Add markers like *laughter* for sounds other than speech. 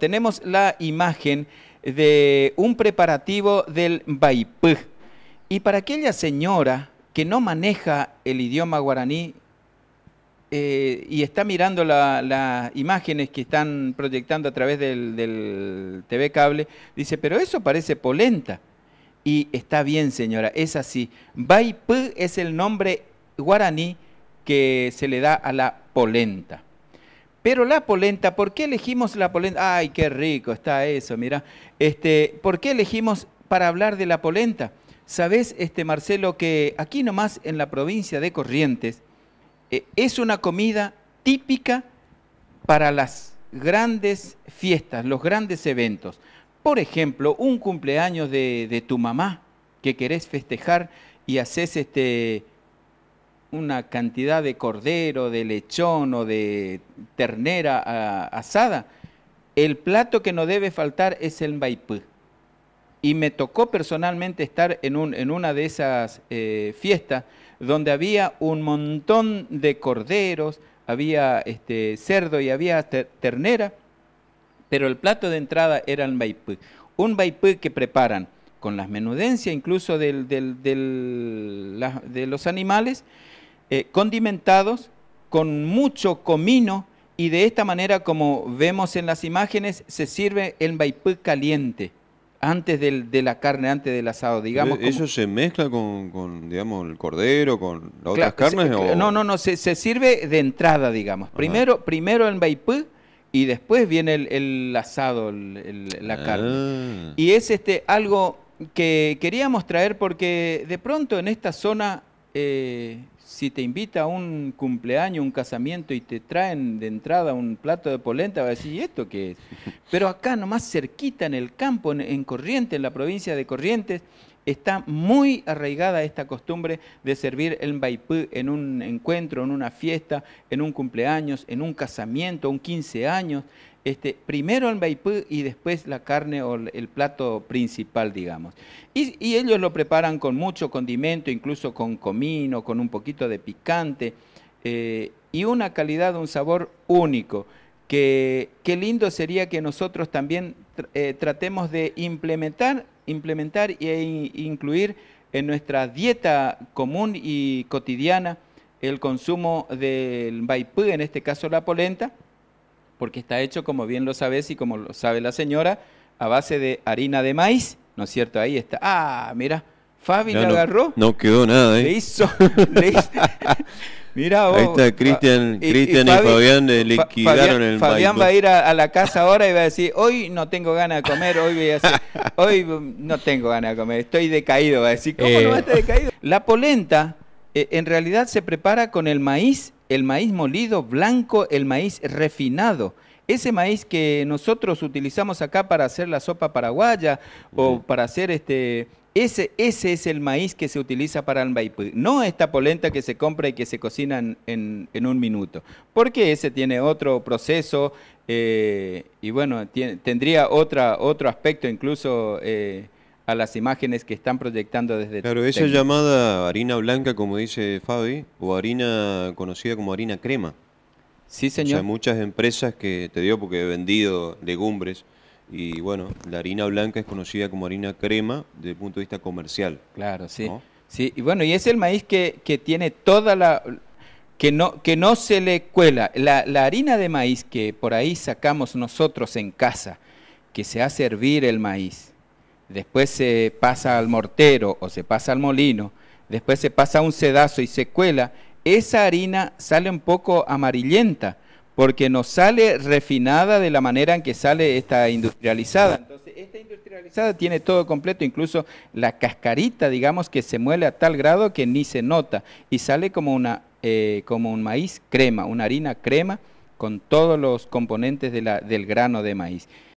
tenemos la imagen de un preparativo del Baipú. Y para aquella señora que no maneja el idioma guaraní eh, y está mirando las imágenes que están proyectando a través del, del TV cable, dice, pero eso parece polenta. Y está bien, señora, es así. Baipú es el nombre guaraní que se le da a la polenta. Pero la polenta, ¿por qué elegimos la polenta? Ay, qué rico está eso, mira. Este, ¿Por qué elegimos para hablar de la polenta? Sabes, este, Marcelo, que aquí nomás en la provincia de Corrientes eh, es una comida típica para las grandes fiestas, los grandes eventos. Por ejemplo, un cumpleaños de, de tu mamá que querés festejar y haces este, una cantidad de cordero, de lechón o de ternera ah, asada, el plato que no debe faltar es el maipú. Y me tocó personalmente estar en, una de esas eh, fiestas donde había un montón de corderos, había este, cerdo y había ternera, pero el plato de entrada era el maipú. Un maipú que preparan con las menudencias incluso de los animales eh, condimentados con mucho comino y de esta manera, como vemos en las imágenes, se sirve el maipú caliente antes del, de la carne, antes del asado, digamos. ¿E-, ¿Eso se mezcla con, digamos, el cordero, con las otras carnes? No, no, no, se, sirve de entrada, digamos. Primero, primero el maipú y después viene el, asado, la ah. carne. Y es este algo que queríamos traer porque de pronto en esta zona eh, si te invita a un cumpleaños, un casamiento y te traen de entrada un plato de polenta, va a decir, ¿y esto qué es? *laughs* Pero acá nomás cerquita en el campo, en Corrientes, en la provincia de Corrientes, está muy arraigada esta costumbre de servir el baipú en un encuentro, en una fiesta, en un cumpleaños, en un casamiento, un 15 años. Este, primero el baipú y después la carne o el plato principal, digamos. Y, ellos lo preparan con mucho condimento, incluso con comino, con un poquito de picante, eh, y una calidad, un sabor único. Que, qué lindo sería que nosotros también eh, tratemos de implementar implementar e incluir en nuestra dieta común y cotidiana el consumo del baipú, en este caso la polenta, porque está hecho, como bien lo sabes y como lo sabe la señora, a base de harina de maíz, ¿no es cierto? Ahí está. Ah, mira, Fabi la agarró. No quedó nada, ¿eh? Le hizo, *laughs* le hizo, Mira, Ahí está Cristian y, Fabián le quitaron el Fabián va a ir a, la casa ahora y va a decir, hoy no tengo ganas de comer, hoy voy a hacer, *laughs* hoy no tengo ganas de comer, estoy decaído, va a decir, ¿cómo eh. no estás decaído? La polenta eh, en realidad se prepara con el maíz, el maíz molido, blanco, el maíz refinado. Ese maíz que nosotros utilizamos acá para hacer la sopa paraguaya o para hacer este ese, es el maíz que se utiliza para el maipú, no esta polenta que se compra y que se cocina en, un minuto, porque ese tiene otro proceso eh, y bueno, tendría otra, otro aspecto incluso eh, a las imágenes que están proyectando desde... Claro, esa llamada harina blanca, como dice Fabi, o harina conocida como harina crema. Sí, señor. muchas empresas que, te digo porque he vendido legumbres, y bueno, la harina blanca es conocida como harina crema desde el punto de vista comercial. Claro, sí. Sí, y bueno, y es el maíz que, tiene toda la, que no, se le cuela. La, la, harina de maíz que por ahí sacamos nosotros en casa, que se hace hervir el maíz, después se pasa al mortero o se pasa al molino, después se pasa a un sedazo y se cuela, esa harina sale un poco amarillenta porque nos sale refinada de la manera en que sale esta industrializada. Entonces, esta industrializada tiene todo completo, incluso la cascarita, digamos, que se muele a tal grado que ni se nota y sale como, una, eh, como un maíz crema, una harina crema con todos los componentes del grano de maíz.